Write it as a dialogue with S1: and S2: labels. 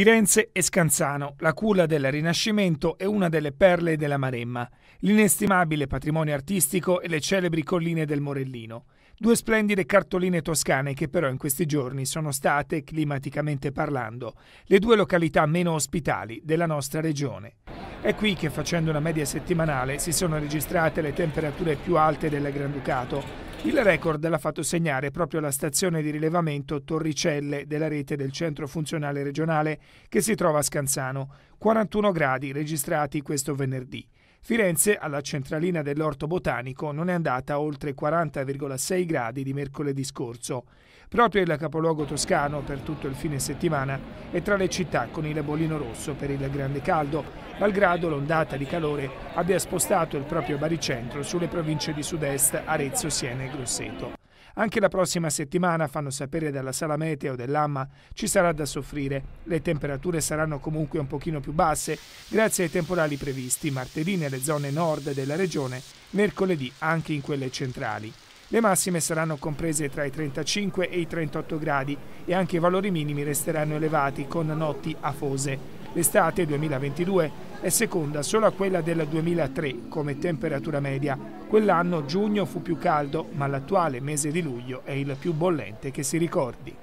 S1: Firenze e Scanzano, la culla del Rinascimento e una delle perle della Maremma, l'inestimabile patrimonio artistico e le celebri colline del Morellino. Due splendide cartoline toscane che però in questi giorni sono state, climaticamente parlando, le due località meno ospitali della nostra regione. È qui che facendo una media settimanale si sono registrate le temperature più alte del Granducato, il record l'ha fatto segnare proprio la stazione di rilevamento Torricelle della rete del centro funzionale regionale che si trova a Scanzano, 41 gradi registrati questo venerdì. Firenze, alla centralina dell'orto botanico, non è andata oltre 40,6 gradi di mercoledì scorso. Proprio il capoluogo toscano, per tutto il fine settimana, è tra le città con il bolino rosso per il grande caldo, Malgrado l'ondata di calore abbia spostato il proprio baricentro sulle province di sud-est Arezzo, Siena e Grosseto. Anche la prossima settimana, fanno sapere dalla sala meteo dell'AMMA, ci sarà da soffrire. Le temperature saranno comunque un pochino più basse grazie ai temporali previsti martedì nelle zone nord della regione, mercoledì anche in quelle centrali. Le massime saranno comprese tra i 35 e i 38 gradi e anche i valori minimi resteranno elevati con notti afose. L'estate 2022 è seconda solo a quella del 2003 come temperatura media. Quell'anno giugno fu più caldo, ma l'attuale mese di luglio è il più bollente che si ricordi.